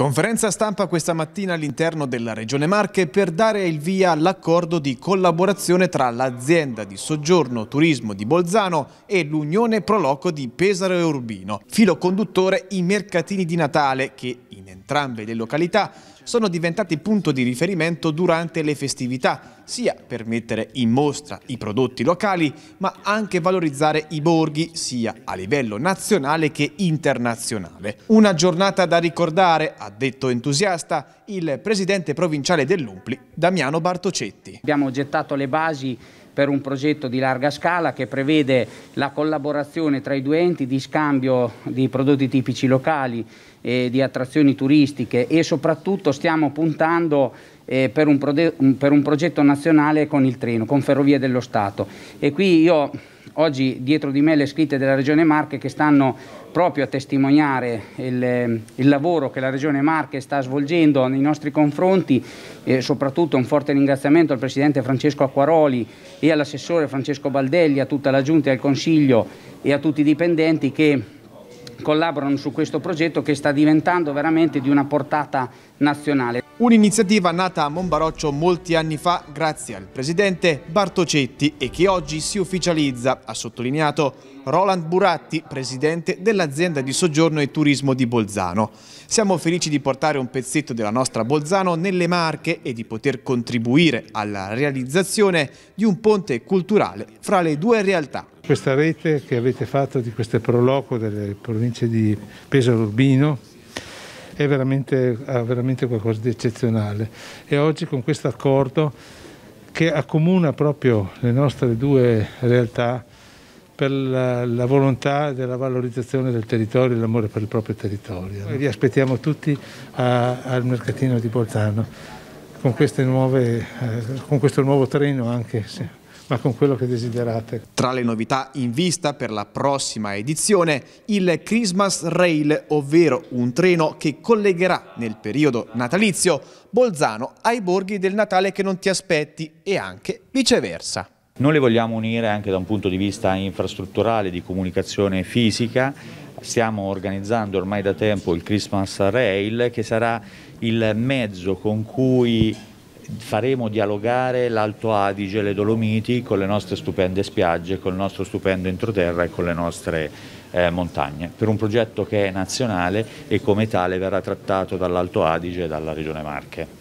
Conferenza stampa questa mattina all'interno della Regione Marche per dare il via all'accordo di collaborazione tra l'azienda di soggiorno turismo di Bolzano e l'Unione Proloco di Pesaro e Urbino. Filo conduttore i mercatini di Natale che entrambe le località sono diventati punto di riferimento durante le festività, sia per mettere in mostra i prodotti locali, ma anche valorizzare i borghi, sia a livello nazionale che internazionale. Una giornata da ricordare, ha detto entusiasta il presidente provinciale dell'Umpli, Damiano Bartocetti. Abbiamo gettato le basi per un progetto di larga scala che prevede la collaborazione tra i due enti di scambio di prodotti tipici locali e di attrazioni turistiche e soprattutto stiamo puntando eh, per, un per un progetto nazionale con il treno, con Ferrovie dello Stato. E qui io Oggi dietro di me le scritte della Regione Marche che stanno proprio a testimoniare il, eh, il lavoro che la Regione Marche sta svolgendo nei nostri confronti e soprattutto un forte ringraziamento al Presidente Francesco Acquaroli e all'assessore Francesco Baldelli, a tutta la Giunta e al Consiglio e a tutti i dipendenti che collaborano su questo progetto che sta diventando veramente di una portata nazionale. Un'iniziativa nata a Monbaroccio molti anni fa grazie al presidente Bartocetti e che oggi si ufficializza, ha sottolineato Roland Buratti, presidente dell'azienda di soggiorno e turismo di Bolzano. Siamo felici di portare un pezzetto della nostra Bolzano nelle Marche e di poter contribuire alla realizzazione di un ponte culturale fra le due realtà. Questa rete che avete fatto di questo proloco delle province di Pesaro Urbino è veramente, è veramente qualcosa di eccezionale. E oggi con questo accordo che accomuna proprio le nostre due realtà per la, la volontà della valorizzazione del territorio e l'amore per il proprio territorio. vi aspettiamo tutti a, al mercatino di Bolzano con, nuove, eh, con questo nuovo treno anche. Sì ma con quello che desiderate. Tra le novità in vista per la prossima edizione, il Christmas Rail, ovvero un treno che collegherà nel periodo natalizio Bolzano ai borghi del Natale che non ti aspetti e anche viceversa. Noi le vogliamo unire anche da un punto di vista infrastrutturale, di comunicazione fisica, stiamo organizzando ormai da tempo il Christmas Rail che sarà il mezzo con cui faremo dialogare l'Alto Adige, e le Dolomiti con le nostre stupende spiagge, con il nostro stupendo entroterra e con le nostre eh, montagne, per un progetto che è nazionale e come tale verrà trattato dall'Alto Adige e dalla Regione Marche.